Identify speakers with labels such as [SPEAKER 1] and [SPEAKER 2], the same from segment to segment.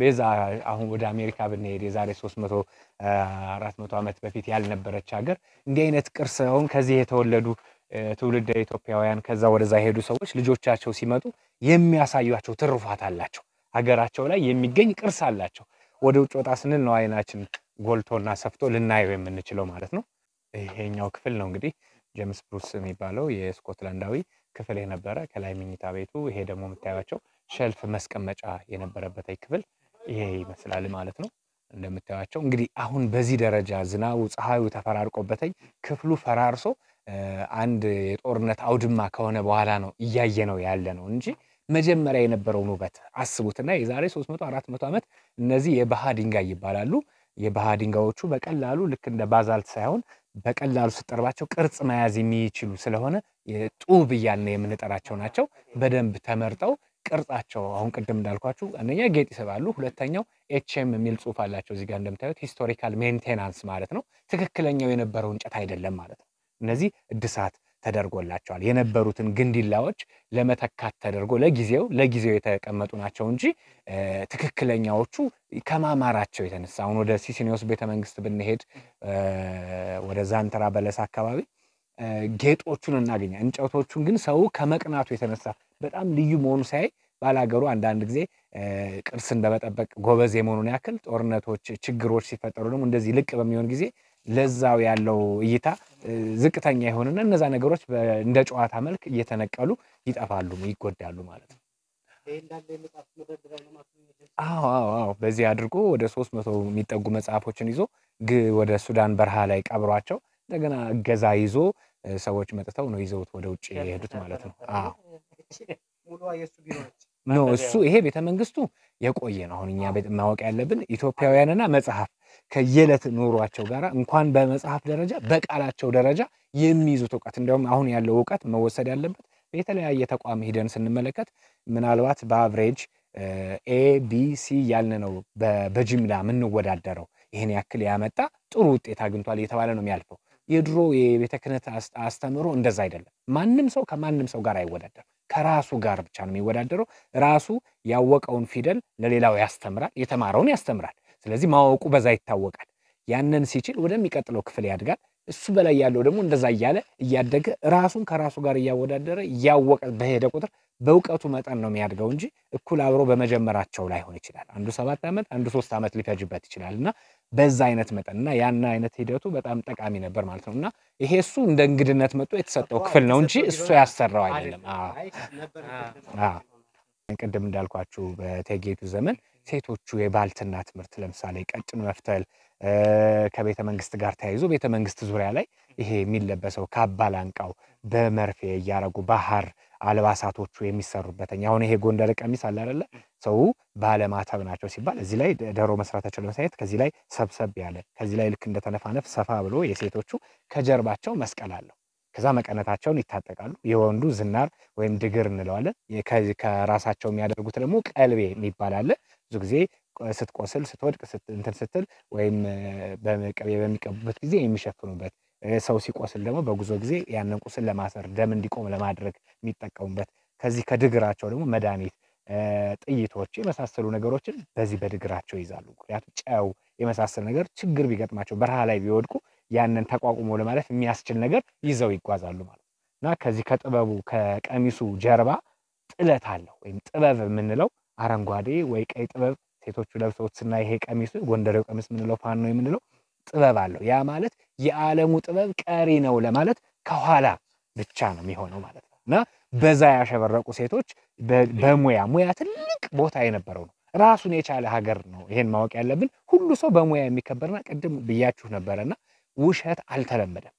[SPEAKER 1] ቤዛ አሁን ወደ አሜሪካ ብንሄድ የዛሬ 300 400 ዓመት በፊት ያልነበረች ሀገር እንዲህ አይነት ቅርስ አሁን ከዚህ የተወለዱ ትውልደ ኢትዮጵያውያን ከዛ ወደዛ የሄዱ ሰዎች ልጆቻቸው ሲመጡ የሚያሳዩቸው ትሩፋት አላቸው። ሀገራቸው ላይ የሚገኝ ቅርስ አላቸው። ወደ ውጭ ወጣ ስንል ነው አይናችን ጎልቶና ሰፍቶ ልናየው የምንችለው ማለት ነው። ይሄኛው ክፍል ነው እንግዲህ ጀምስ ብሩስ የሚባለው የስኮትላንዳዊ ክፍል የነበረ ከላይ መኝታ ቤቱ፣ ይሄ ደግሞ የምታያቸው ሸልፍ መስቀመጫ የነበረበት ክፍል ይሄ ይመስላል ማለት ነው። እንደምታዩቸው እንግዲህ አሁን በዚህ ደረጃ ዝናቡ፣ ፀሐዩ ተፈራርቆበተኝ ክፍሉ ፈራርሶ አንድ የጦርነት አውድማ ከሆነ በኋላ ነው እያየ ነው ያለ ነው እንጂ መጀመሪያ የነበረውን ውበት አስቡትና የዛሬ 300 400 ዓመት እነዚህ የባሃ ድንጋይ ይባላሉ። የባሃ ድንጋዮቹ በቀላሉ ልክ እንደ ባዛልት ሳይሆን በቀላሉ ስጠርባቸው ቅርጽ መያዝ የሚችሉ ስለሆነ ጡብ እያልን የምንጠራቸው ናቸው። በደንብ ተመርጠው ቅርጻቸው አሁን ቅድም እንዳልኳችሁ አንደኛ ጌጥ ይስባሉ፣ ሁለተኛው ኤችኤም የሚል ጽሁፍ አላቸው። እዚጋ እንደምታዩት ሂስቶሪካል ሜንቴናንስ ማለት ነው። ትክክለኛው የነበረው እንጨት አይደለም ማለት ነው። እነዚህ እድሳት ተደርጎላቸዋል። የነበሩትን ግንዲላዎች ለመተካት ተደርጎ ለጊዜው ለጊዜው የተቀመጡ ናቸው እንጂ ትክክለኛዎቹ ከማማራቸው የተነሳ አሁን ወደ ሲሲኒዮስ ቤተመንግስት ብንሄድ ወደ ዛንተራ በለስ አካባቢ ጌጦቹን እናገኛ እንጨቶቹን ግን ሰው ከመቅናቱ የተነሳ በጣም ልዩ መሆኑ ሳይ ባላገሩ አንዳንድ ጊዜ ቅርስን በመጠበቅ ጎበዝ የመሆኑን ያክል ጦርነቶች፣ ችግሮች ሲፈጠሩ ደግሞ እንደዚህ ልቅ በሚሆን ጊዜ ለዛው ያለው እይታ ዝቅተኛ የሆንና እነዛ ነገሮች እንደ ጨዋታ መልክ እየተነቀሉ ይጠፋሉ፣ ይጎዳሉ ማለት ነው። አዎ አዎ፣ በዚህ አድርጎ ወደ ሶስት መቶ የሚጠጉ መጽሐፎችን ይዞ ወደ ሱዳን በረሃ ላይ ቀብሯቸው እንደገና እገዛ ይዞ ሰዎች መጥተው ነው ይዘውት ወደ ውጭ የሄዱት ማለት ነው። ኖ እሱ ይሄ ቤተ መንግስቱ የቆየ ነው። አሁን እኛ ማወቅ ያለብን ኢትዮጵያውያንና መጽሐፍ ከየዕለት ኑሯቸው ጋር እንኳን በመጽሐፍ ደረጃ በቃላቸው ደረጃ የሚይዙት እውቀት እንዲያውም አሁን ያለው እውቀት መወሰድ ያለበት በተለያየ ተቋም ሂደን ስንመለከት ምናልባት በአቨሬጅ ኤ ቢ ሲ ያልን ነው በጅምላ የምንወዳደረው። ይህን ያክል ያመጣ ጥሩ ውጤት አግኝቷል እየተባለ ነው የሚያልፈው። የድሮ የቤተ ክህነት አስተምሮ እንደዛ አይደለም። ማንም ሰው ከማንም ሰው ጋር አይወዳደርም። ከራሱ ጋር ብቻ ነው የሚወዳደረው። ራሱ ያወቀውን ፊደል ለሌላው ያስተምራል፣ የተማረውን ያስተምራል። ስለዚህ ማወቁ በዛ ይታወቃል። ያንን ሲችል ወደሚቀጥለው ክፍል ያድጋል። እሱ በላይ ያለው ደግሞ እንደዛ እያለ እያደገ ራሱን ከራሱ ጋር እያወዳደረ እያወቀ በሄደ ቁጥር በእውቀቱ መጠን ነው የሚያድገው እንጂ እኩል አብሮ በመጀመራቸው ላይሆን ይችላል። አንዱ ሰባት ዓመት አንዱ ሶስት ዓመት ሊፈጅበት ይችላል እና በዛ አይነት መጠን እና ያን አይነት ሂደቱ በጣም ጠቃሚ ነበር ማለት ነው። እና ይሄ እሱ እንደ እንግድነት መጥቶ የተሰጠው ክፍል ነው እንጂ እሱ ያሰራው አይደለም። ቅድም እንዳልኳችሁ በቴጌቱ ዘመን ሴቶቹ የባልትና ትምህርት ለምሳሌ ቀጭን መፍተል ከቤተ መንግስት ጋር ተያይዞ ቤተ መንግስት ዙሪያ ላይ ይሄ የሚለበሰው ካባላንቃው በመርፌ እያረጉ ባህር አልባሳቶቹ የሚሰሩበት አሁን ይሄ ጎንደር ቀሚስ አለ አይደለ ሰው ባለማተብ ናቸው ሲባል እዚህ ላይ ዶሮ መስራታቸው ለመሳየት ከዚህ ላይ ሰብሰብ ያለ ከዚህ ላይ ልክ እንደተነፋነፍ ሰፋ ብሎ የሴቶቹ ከጀርባቸው መስቀል አለው። ከዛ መቀነታቸውን ይታጠቃሉ። የወንዱ ዝናር ወይም ድግር እንለዋለን። ከራሳቸው የሚያደርጉት ደግሞ ቀልቤ የሚባል አለ። ብዙ ጊዜ ስትቆስል፣ ስትወድቅ፣ እንትን ስትል ወይም በቅቤ በሚቀቡበት ጊዜ የሚሸፍኑበት ሰው ሲቆስል ደግሞ በጉዞ ጊዜ ያንን ቁስል ለማሰር ደም እንዲቆም ለማድረግ የሚጠቀሙበት ከዚህ ከድግራቸው ደግሞ መድኃኒት ጥይቶች የመሳሰሉ ነገሮችን በዚህ በድግራቸው ይዛሉ። ምክንያቱም ጨው የመሳሰል ነገር ችግር ቢገጥማቸው በረሃ ላይ ቢወድቁ ያንን ተቋቁሞ ለማለፍ የሚያስችል ነገር ይዘው ይጓዛሉ ማለት እና ከዚህ ከጥበቡ ከቀሚሱ ጀርባ ጥለት አለው ወይም ጥበብ የምንለው አረንጓዴ ወይ ቀይ ጥበብ ሴቶቹ ለብሰውት ስና ይሄ ቀሚሱ ጎንደሬው ቀሚስ የምንለው ፋኖ የምንለው ጥበብ አለው። ያ ማለት የዓለሙ ጥበብ ቀሪ ነው ለማለት ከኋላ ብቻ ነው የሚሆነው ማለት ነው እና በዛ ያሸበረቁ ሴቶች በሙያ ሙያ ትልቅ ቦታ የነበረው ነው። ራሱን የቻለ ሀገር ነው። ይሄን ማወቅ ያለብን ሁሉ ሰው በሙያ የሚከበርና ቅድም ብያችሁ ነበረና ውሸት አልተለመደም።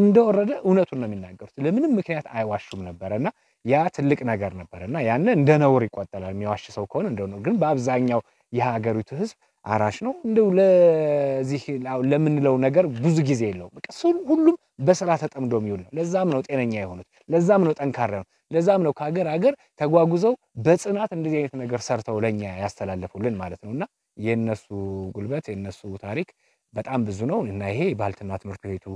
[SPEAKER 1] እንደወረደ እውነቱን ነው የሚናገሩት። ለምንም ምክንያት አይዋሹም ነበረና ያ ትልቅ ነገር ነበረና ያንን እንደ ነውር ይቆጠላል የሚዋሽ ሰው ከሆነ እንደው ግን በአብዛኛው የሀገሪቱ ሕዝብ አራሽ ነው። እንደው ለዚህ ለምንለው ነገር ብዙ ጊዜ የለውም። በቃ ሁሉም በስራ ተጠምዶ የሚውል ነው። ለዛም ነው ጤነኛ የሆኑት፣ ለዛም ነው ጠንካራ ነው። ለዛም ነው ከሀገር ሀገር ተጓጉዘው በጽናት እንደዚህ አይነት ነገር ሰርተው ለኛ ያስተላለፉልን ማለት ነው እና የእነሱ ጉልበት የእነሱ ታሪክ በጣም ብዙ ነው እና ይሄ ባልትና ትምህርት ቤቱ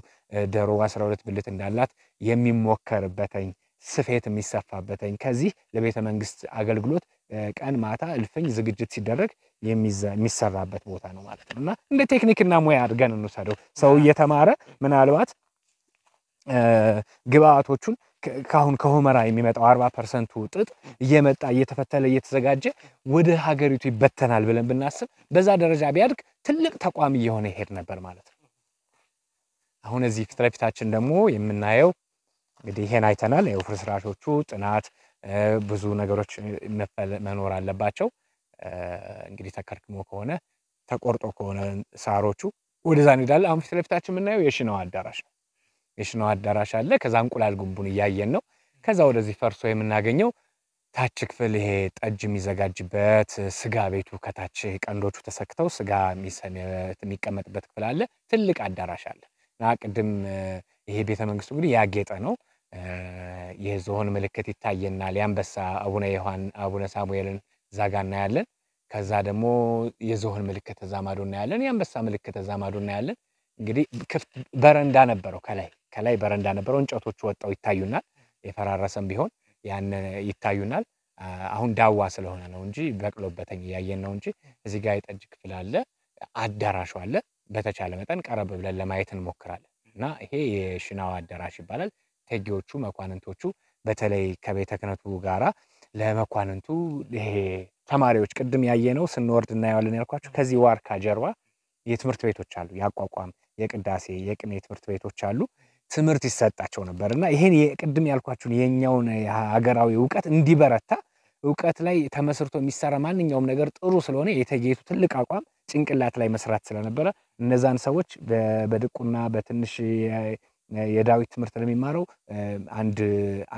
[SPEAKER 1] ደሮ 12 ብልት እንዳላት የሚሞከርበትኝ ስፌት የሚሰፋበትኝ ከዚህ ለቤተ መንግስት አገልግሎት ቀን ማታ እልፍኝ ዝግጅት ሲደረግ የሚሰራበት ቦታ ነው ማለት ነው። እና እንደ ቴክኒክና ሙያ አድርገን እንውሰደው። ሰው እየተማረ ምናልባት ግብአቶቹን ካሁን ከሆመራ የሚመጣው አርባ ፐርሰንቱ ጥጥ እየመጣ እየተፈተለ እየተዘጋጀ ወደ ሀገሪቱ ይበተናል ብለን ብናስብ በዛ ደረጃ ቢያድግ ትልቅ ተቋም እየሆነ ይሄድ ነበር ማለት ነው። አሁን እዚህ ፊት ለፊታችን ደግሞ የምናየው እንግዲህ ይሄን አይተናል። ፍርስራሾቹ ጥናት ብዙ ነገሮች መኖር አለባቸው። እንግዲህ ተከርክሞ ከሆነ ተቆርጦ ከሆነ ሳሮቹ ወደዛ እንሄዳለን። አሁን ፊት ለፊታችን የምናየው የሽናው አዳራሽ ነው። የሽነው አዳራሽ አለ። ከዛ እንቁላል ግንቡን እያየን ነው። ከዛ ወደዚህ ፈርሶ የምናገኘው ታች ክፍል ይሄ ጠጅ የሚዘጋጅበት ስጋ ቤቱ ከታች ቀንዶቹ ተሰክተው ስጋ የሚቀመጥበት ክፍል አለ። ትልቅ አዳራሽ አለ እና ቅድም ይሄ ቤተ መንግስቱ እንግዲህ ያጌጠ ነው። የዝሆን ምልክት ይታየናል። የአንበሳ አቡነ ዮሐን አቡነ ሳሙኤልን እዛ ጋር እናያለን። ከዛ ደግሞ የዝሆን ምልክት እዛ ማዶ እናያለን። የአንበሳ ምልክት እዛ ማዶ እናያለን። እንግዲህ ክፍት በረንዳ ነበረው። ከላይ ከላይ በረንዳ ነበረው። እንጨቶቹ ወጣው ይታዩናል። የፈራረሰም ቢሆን ያን ይታዩናል። አሁን ዳዋ ስለሆነ ነው እንጂ በቅሎበተኝ እያየን ነው እንጂ እዚህ ጋር የጠጅ ክፍል አለ፣ አዳራሹ አለ። በተቻለ መጠን ቀረብ ብለን ለማየት እንሞክራለን እና ይሄ የሽናዋ አዳራሽ ይባላል። እቴጌዎቹ መኳንንቶቹ በተለይ ከቤተ ክህነቱ ጋራ ለመኳንንቱ ይሄ ተማሪዎች ቅድም ያየነው ስንወርድ እናየዋለን ያልኳቸው ከዚህ ዋርካ ጀርባ የትምህርት ቤቶች አሉ። የአቋቋም የቅዳሴ፣ የቅኔ ትምህርት ቤቶች አሉ። ትምህርት ይሰጣቸው ነበር እና ይሄን ቅድም ያልኳችሁን የኛውን ሀገራዊ እውቀት እንዲበረታ እውቀት ላይ ተመስርቶ የሚሰራ ማንኛውም ነገር ጥሩ ስለሆነ የተጌቱ ትልቅ አቋም ጭንቅላት ላይ መስራት ስለነበረ እነዛን ሰዎች በድቁና በትንሽ የዳዊት ትምህርት ለሚማረው አንድ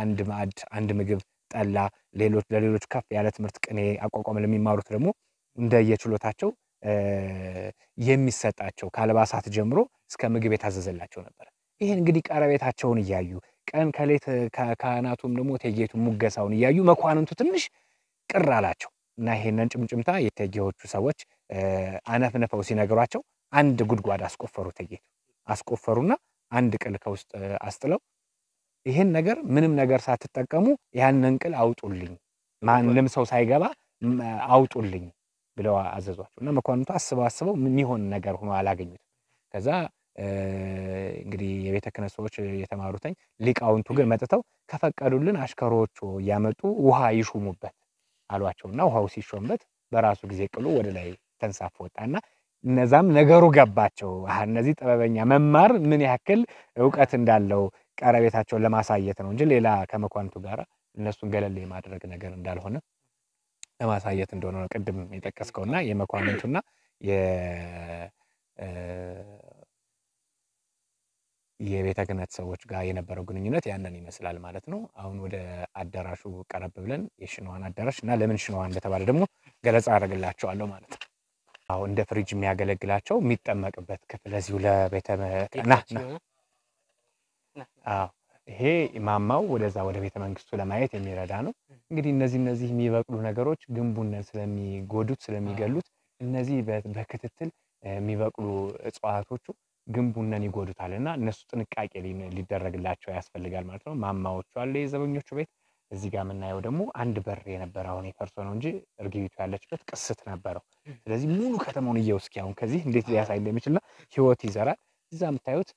[SPEAKER 1] አንድ ማዕድ አንድ ምግብ ጠላ፣ ሌሎች ለሌሎች ከፍ ያለ ትምህርት ቅኔ አቋቋመ ለሚማሩት ደግሞ እንደየችሎታቸው የሚሰጣቸው ከአልባሳት ጀምሮ እስከ ምግብ የታዘዘላቸው ነበር። ይህ እንግዲህ ቀረቤታቸውን እያዩ ቀን ከሌት ካህናቱም ደግሞ ቴጌቱ ሙገሳውን እያዩ መኳንንቱ ትንሽ ቅር አላቸው እና ይሄንን ጭምጭምታ የቴጌዎቹ ሰዎች አነፍንፈው ሲነግሯቸው አንድ ጉድጓድ አስቆፈሩ። ቴጌቱ አስቆፈሩና አንድ ቅል ከውስጥ አስጥለው ይሄን ነገር ምንም ነገር ሳትጠቀሙ ያንን እንቅል አውጡልኝ፣ ማንም ሰው ሳይገባ አውጡልኝ ብለው አዘዟቸው እና መኳንንቱ አስበው አስበው የሚሆን ነገር ሆኖ አላገኙትም። ከዛ እንግዲህ የቤተ ክህነት ሰዎች የተማሩተኝ ሊቃውንቱ ግን መጥተው ከፈቀዱልን አሽከሮቹ እያመጡ ውሃ ይሹሙበት አሏቸውና ውሃው ሲሾምበት በራሱ ጊዜ ቅሉ ወደ ላይ ተንሳፎ ወጣና እነዛም ነገሩ ገባቸው። እነዚህ ጥበበኛ መማር ምን ያክል እውቀት እንዳለው ቀረቤታቸውን ለማሳየት ነው እንጂ ሌላ ከመኳንቱ ጋር እነሱን ገለል የማድረግ ነገር እንዳልሆነ ለማሳየት እንደሆነ ነው ቅድም የጠቀስከውና የመኳንንቱና የቤተ ክህነት ሰዎች ጋር የነበረው ግንኙነት ያንን ይመስላል ማለት ነው። አሁን ወደ አዳራሹ ቀረብ ብለን የሽንዋን አዳራሽ እና ለምን ሽንዋ እንደተባለ ደግሞ ገለጻ አደርግላቸዋለሁ ማለት ነው። አሁን እንደ ፍሪጅ የሚያገለግላቸው የሚጠመቅበት ክፍል እዚሁ ለቤተ ይሄ ማማው ወደዛ ወደ ቤተ መንግስቱ ለማየት የሚረዳ ነው። እንግዲህ እነዚህ እነዚህ የሚበቅሉ ነገሮች ግንቡን ስለሚጎዱት ስለሚገሉት እነዚህ በክትትል የሚበቅሉ እጽዋቶቹ ግንቡነን ይጎዱታል እና እነሱ ጥንቃቄ ሊደረግላቸው ያስፈልጋል ማለት ነው። ማማዎቹ አለ የዘበኞቹ ቤት እዚህ ጋር የምናየው ደግሞ አንድ በር የነበረ አሁን የፈርሶ ነው እንጂ እርግቢቱ ያለችበት ቅስት ነበረው። ስለዚህ ሙሉ ከተማውን እየው እስኪ አሁን ከዚህ እንዴት ሊያሳይ እንደሚችልና ህይወት ይዘራል። እዛ የምታዩት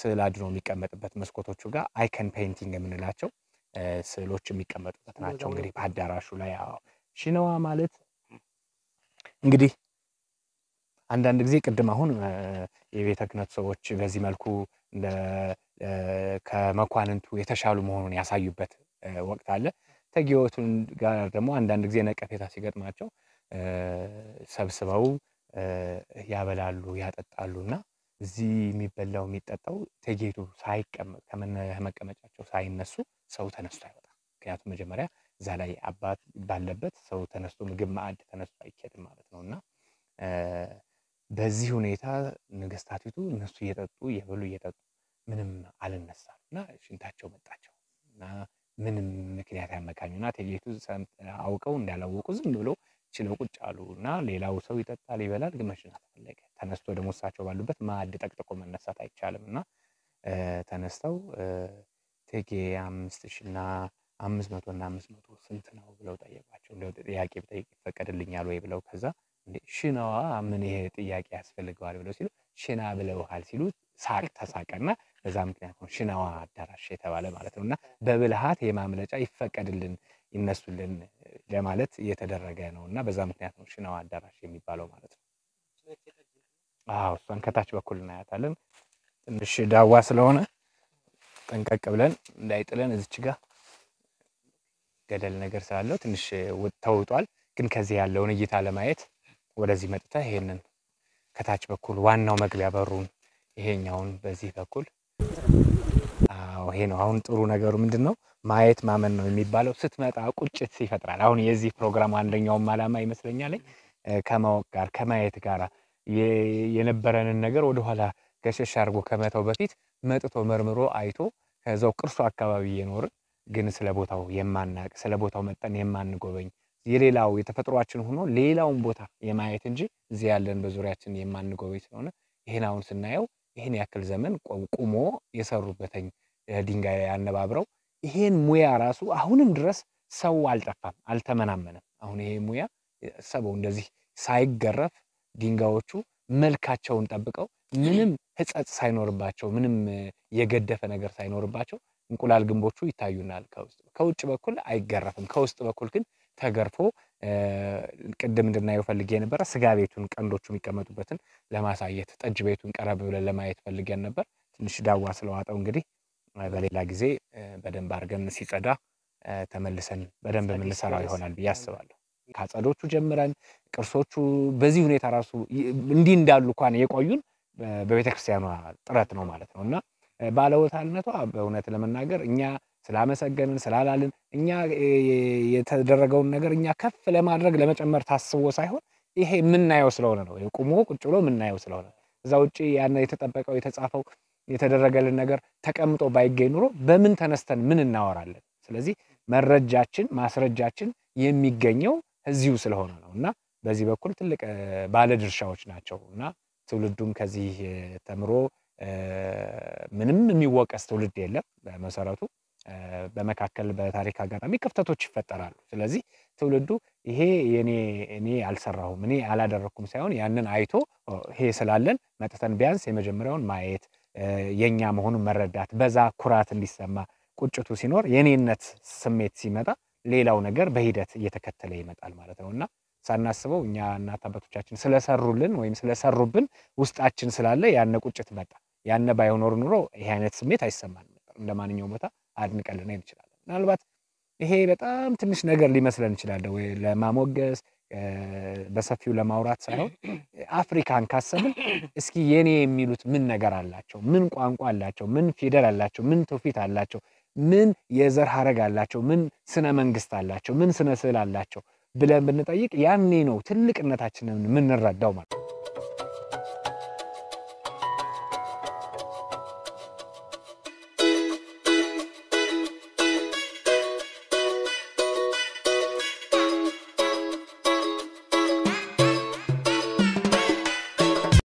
[SPEAKER 1] ስዕል አድኖ የሚቀመጥበት መስኮቶቹ ጋር አይከን ፔይንቲንግ የምንላቸው ስዕሎች የሚቀመጡበት ናቸው። እንግዲህ በአዳራሹ ላይ ሽነዋ ማለት እንግዲህ አንዳንድ ጊዜ ቅድም አሁን የቤተ ክህነት ሰዎች በዚህ መልኩ ከመኳንንቱ የተሻሉ መሆኑን ያሳዩበት ወቅት አለ። ተጊዎቱን ጋር ደግሞ አንዳንድ ጊዜ ነቀፌታ ሲገጥማቸው ሰብስበው ያበላሉ፣ ያጠጣሉ እና እዚህ የሚበላው የሚጠጣው ተጌዶ ሳይቀመጥ ከመቀመጫቸው ሳይነሱ ሰው ተነስቶ አይወጣም። ምክንያቱም መጀመሪያ እዛ ላይ አባት ባለበት ሰው ተነስቶ ምግብ ማዕድ ተነስቶ አይኬድም ማለት ነው እና በዚህ ሁኔታ ነገስታቲቱ እነሱ እየጠጡ እየበሉ እየጠጡ ምንም አልነሳም እና ሽንታቸው መጣቸው እና ምንም ምክንያት ያመካኙ እና አውቀው እንዳላወቁ ዝም ብሎ ችለው ቁጭ አሉ እና ሌላው ሰው ይጠጣል፣ ይበላል፣ ግን መሽናት ፈለገ። ተነስቶ ደግሞ እሳቸው ባሉበት ማዕድ ጠቅጥቆ መነሳት አይቻልም እና ተነስተው ቴጌ አምስት ሺ እና አምስት መቶ እና አምስት መቶ ስንት ነው ብለው ጠየቋቸው። እንደው ጥያቄ ብጠይቅ ይፈቀድልኛል ወይ ብለው ከዛ ሽናዋ ምን ይሄ ጥያቄ ያስፈልገዋል ብለው ሲሉ ሽና ብለውሃል ሲሉ ሳቅ ተሳቀና በዛ ምክንያት ነው ሽናዋ አዳራሽ የተባለ ማለት ነው እና በብልሃት የማምለጫ ይፈቀድልን ይነሱልን ለማለት እየተደረገ ነው እና በዛ ምክንያት ነው ሽናዋ አዳራሽ የሚባለው ማለት ነው። አዎ እሷን ከታች በኩል እናያታለን። ትንሽ ዳዋ ስለሆነ ጠንቀቅ ብለን እንዳይጥለን እዚች ጋ ገደል ነገር ስላለው ትንሽ ተውጧል። ግን ከዚህ ያለውን እይታ ለማየት ወደዚህ መጥተ ይሄንን ከታች በኩል ዋናው መግቢያ በሩን ይሄኛውን በዚህ በኩል አዎ ይሄ ነው። አሁን ጥሩ ነገሩ ምንድን ነው? ማየት ማመን ነው የሚባለው። ስትመጣ ቁጭት ይፈጥራል። አሁን የዚህ ፕሮግራም አንደኛውም አላማ ይመስለኛል ከማወቅ ጋር ከማየት ጋር የነበረንን ነገር ወደኋላ ገሸሽ አድርጎ ከመተው በፊት መጥቶ መርምሮ አይቶ ከዛው ቅርሱ አካባቢ እየኖርን ግን ስለ ቦታው የማናቅ ስለ ቦታው መጠን የማንጎበኝ የሌላው የተፈጥሯችን ሆኖ ሌላውን ቦታ የማየት እንጂ እዚህ ያለን በዙሪያችን የማንጎበኝ ስለሆነ ይህን አሁን ስናየው ይህን ያክል ዘመን ቁሞ የሰሩበትን ድንጋይ ላይ አነባብረው ይሄን ሙያ ራሱ አሁንም ድረስ ሰው አልጠፋም፣ አልተመናመነም። አሁን ይሄ ሙያ ሰው እንደዚህ ሳይገረፍ ድንጋዮቹ መልካቸውን ጠብቀው ምንም ሕጸጽ ሳይኖርባቸው ምንም የገደፈ ነገር ሳይኖርባቸው እንቁላል ግንቦቹ ይታዩናል። ከውጭ በኩል አይገረፍም። ከውስጥ በኩል ግን ተገርፎ ቅድም እንድናየው ፈልጌ የነበረ ስጋ ቤቱን ቀንዶቹ የሚቀመጡበትን ለማሳየት ጠጅ ቤቱን ቀረብ ብለን ለማየት ፈልገን ነበር። ትንሽ ዳዋ ስለዋጠው እንግዲህ በሌላ ጊዜ በደንብ አድርገን ሲጸዳ ተመልሰን በደንብ የምንሰራው ይሆናል ብዬ አስባለሁ። ከጸዶቹ ጀምረን ቅርሶቹ በዚህ ሁኔታ ራሱ እንዲህ እንዳሉ እንኳን የቆዩን በቤተክርስቲያኗ ጥረት ነው ማለት ነው እና ባለውለታነቷ በእውነት ለመናገር እኛ ስላመሰገንን ስላላልን እኛ የተደረገውን ነገር እኛ ከፍ ለማድረግ ለመጨመር ታስቦ ሳይሆን ይሄ የምናየው ስለሆነ ነው። ቁሞ ቁጭ ብሎ የምናየው ስለሆነ እዛ ውጭ ያን የተጠበቀው የተጻፈው የተደረገልን ነገር ተቀምጦ ባይገኝ ኑሮ በምን ተነስተን ምን እናወራለን? ስለዚህ መረጃችን ማስረጃችን የሚገኘው እዚሁ ስለሆነ ነው እና በዚህ በኩል ትልቅ ባለድርሻዎች ናቸው እና ትውልዱም ከዚህ ተምሮ ምንም የሚወቀስ ትውልድ የለም በመሰረቱ በመካከል በታሪክ አጋጣሚ ክፍተቶች ይፈጠራሉ። ስለዚህ ትውልዱ ይሄ የኔ እኔ አልሰራሁም እኔ አላደረኩም ሳይሆን ያንን አይቶ ይሄ ስላለን መጥተን ቢያንስ የመጀመሪያውን ማየት የኛ መሆኑን መረዳት፣ በዛ ኩራት እንዲሰማ፣ ቁጭቱ ሲኖር የኔነት ስሜት ሲመጣ ሌላው ነገር በሂደት እየተከተለ ይመጣል ማለት ነው እና ሳናስበው እኛ እናት አባቶቻችን ስለሰሩልን ወይም ስለሰሩብን ውስጣችን ስላለ ያነ ቁጭት መጣ። ያነ ባይኖር ኑሮ ይሄ አይነት ስሜት አይሰማን ነበር። እንደ ማንኛውም ቦታ አድንቀን ልናይ እንችላለን። ምናልባት ይሄ በጣም ትንሽ ነገር ሊመስለን ይችላል ወይ ለማሞገስ በሰፊው ለማውራት ሳይሆን አፍሪካን ካሰብን እስኪ የኔ የሚሉት ምን ነገር አላቸው? ምን ቋንቋ አላቸው? ምን ፊደል አላቸው? ምን ትውፊት አላቸው? ምን የዘር ሀረግ አላቸው? ምን ስነ መንግስት አላቸው? ምን ስነ ስዕል አላቸው ብለን ብንጠይቅ ያኔ ነው ትልቅነታችንን የምንረዳው ማለት ነው።